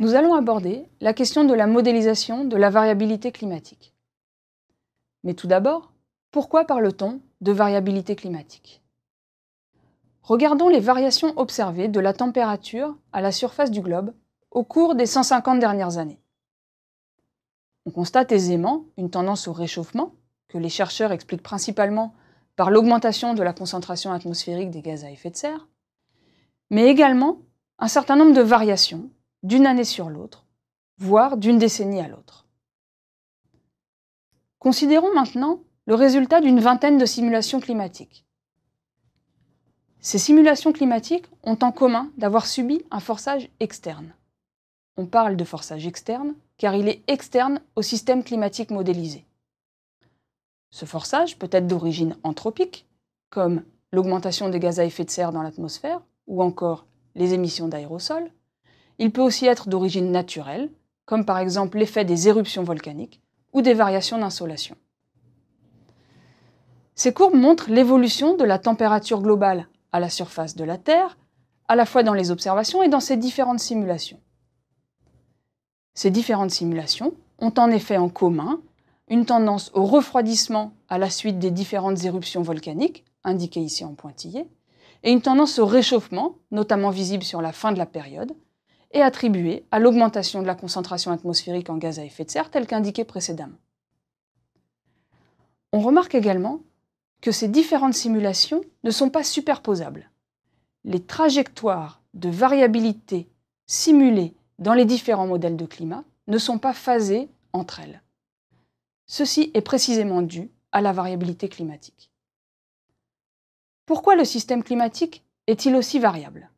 nous allons aborder la question de la modélisation de la variabilité climatique. Mais tout d'abord, pourquoi parle-t-on de variabilité climatique Regardons les variations observées de la température à la surface du globe au cours des 150 dernières années. On constate aisément une tendance au réchauffement, que les chercheurs expliquent principalement par l'augmentation de la concentration atmosphérique des gaz à effet de serre, mais également un certain nombre de variations d'une année sur l'autre, voire d'une décennie à l'autre. Considérons maintenant le résultat d'une vingtaine de simulations climatiques. Ces simulations climatiques ont en commun d'avoir subi un forçage externe. On parle de forçage externe car il est externe au système climatique modélisé. Ce forçage peut être d'origine anthropique, comme l'augmentation des gaz à effet de serre dans l'atmosphère ou encore les émissions d'aérosols, il peut aussi être d'origine naturelle, comme par exemple l'effet des éruptions volcaniques ou des variations d'insolation. Ces courbes montrent l'évolution de la température globale à la surface de la Terre, à la fois dans les observations et dans ces différentes simulations. Ces différentes simulations ont en effet en commun une tendance au refroidissement à la suite des différentes éruptions volcaniques, indiquées ici en pointillé, et une tendance au réchauffement, notamment visible sur la fin de la période, est attribuée à l'augmentation de la concentration atmosphérique en gaz à effet de serre telle qu'indiquée précédemment. On remarque également que ces différentes simulations ne sont pas superposables. Les trajectoires de variabilité simulées dans les différents modèles de climat ne sont pas phasées entre elles. Ceci est précisément dû à la variabilité climatique. Pourquoi le système climatique est-il aussi variable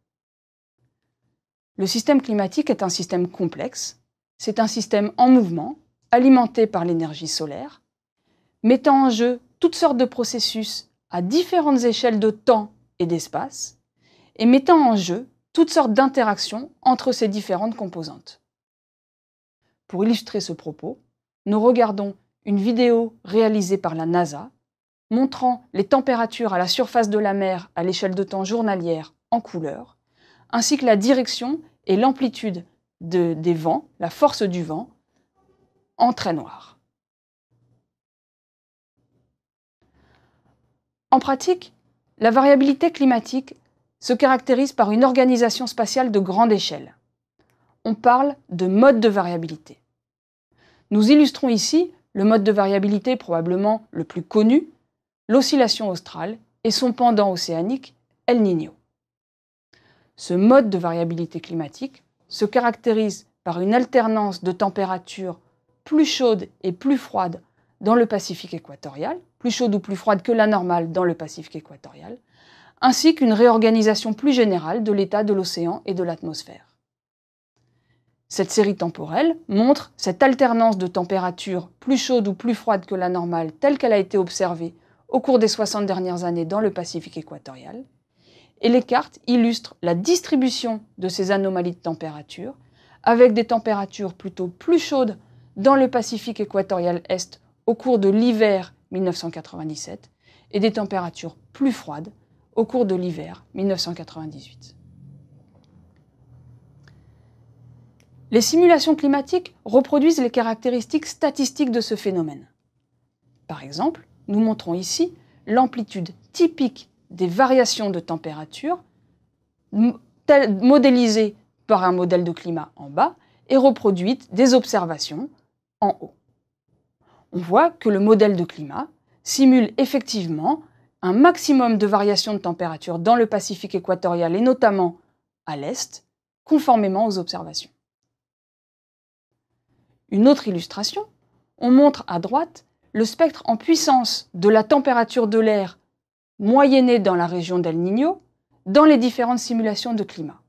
le système climatique est un système complexe, c'est un système en mouvement, alimenté par l'énergie solaire, mettant en jeu toutes sortes de processus à différentes échelles de temps et d'espace, et mettant en jeu toutes sortes d'interactions entre ces différentes composantes. Pour illustrer ce propos, nous regardons une vidéo réalisée par la NASA montrant les températures à la surface de la mer à l'échelle de temps journalière en couleur, ainsi que la direction et l'amplitude des vents, la force du vent, en trait noir. En pratique, la variabilité climatique se caractérise par une organisation spatiale de grande échelle. On parle de mode de variabilité. Nous illustrons ici le mode de variabilité probablement le plus connu, l'oscillation australe et son pendant océanique, El Niño. Ce mode de variabilité climatique se caractérise par une alternance de températures plus chaudes et plus froides dans le Pacifique équatorial, plus chaude ou plus froide que la normale dans le Pacifique équatorial, ainsi qu'une réorganisation plus générale de l'état de l'océan et de l'atmosphère. Cette série temporelle montre cette alternance de températures plus chaudes ou plus froides que la normale telle qu'elle a été observée au cours des 60 dernières années dans le Pacifique équatorial, et les cartes illustrent la distribution de ces anomalies de température, avec des températures plutôt plus chaudes dans le Pacifique équatorial Est au cours de l'hiver 1997 et des températures plus froides au cours de l'hiver 1998. Les simulations climatiques reproduisent les caractéristiques statistiques de ce phénomène. Par exemple, nous montrons ici l'amplitude typique des variations de température modélisées par un modèle de climat en bas et reproduites des observations en haut. On voit que le modèle de climat simule effectivement un maximum de variations de température dans le Pacifique équatorial et notamment à l'Est, conformément aux observations. Une autre illustration, on montre à droite le spectre en puissance de la température de l'air moyennée dans la région d'El Niño dans les différentes simulations de climat.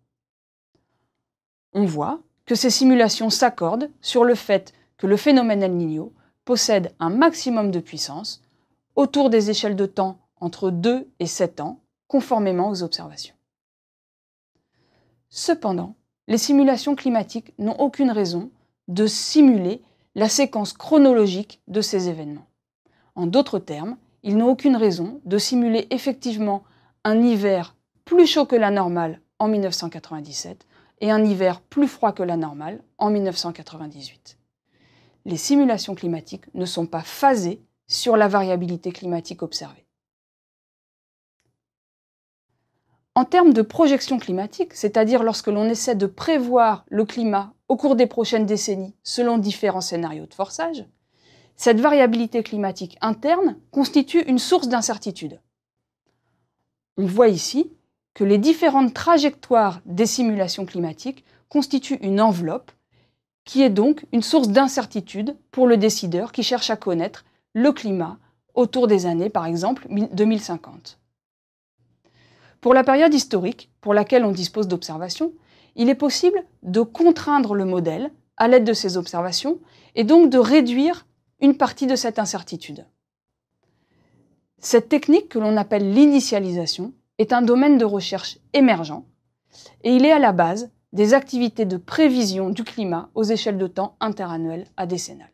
On voit que ces simulations s'accordent sur le fait que le phénomène El Niño possède un maximum de puissance autour des échelles de temps entre 2 et 7 ans, conformément aux observations. Cependant, les simulations climatiques n'ont aucune raison de simuler la séquence chronologique de ces événements. En d'autres termes, ils n'ont aucune raison de simuler effectivement un hiver plus chaud que la normale en 1997 et un hiver plus froid que la normale en 1998. Les simulations climatiques ne sont pas phasées sur la variabilité climatique observée. En termes de projection climatique, c'est-à-dire lorsque l'on essaie de prévoir le climat au cours des prochaines décennies selon différents scénarios de forçage, cette variabilité climatique interne constitue une source d'incertitude. On voit ici que les différentes trajectoires des simulations climatiques constituent une enveloppe qui est donc une source d'incertitude pour le décideur qui cherche à connaître le climat autour des années, par exemple, 2050. Pour la période historique, pour laquelle on dispose d'observations, il est possible de contraindre le modèle à l'aide de ces observations et donc de réduire une partie de cette incertitude. Cette technique que l'on appelle l'initialisation est un domaine de recherche émergent et il est à la base des activités de prévision du climat aux échelles de temps interannuelles à décennales.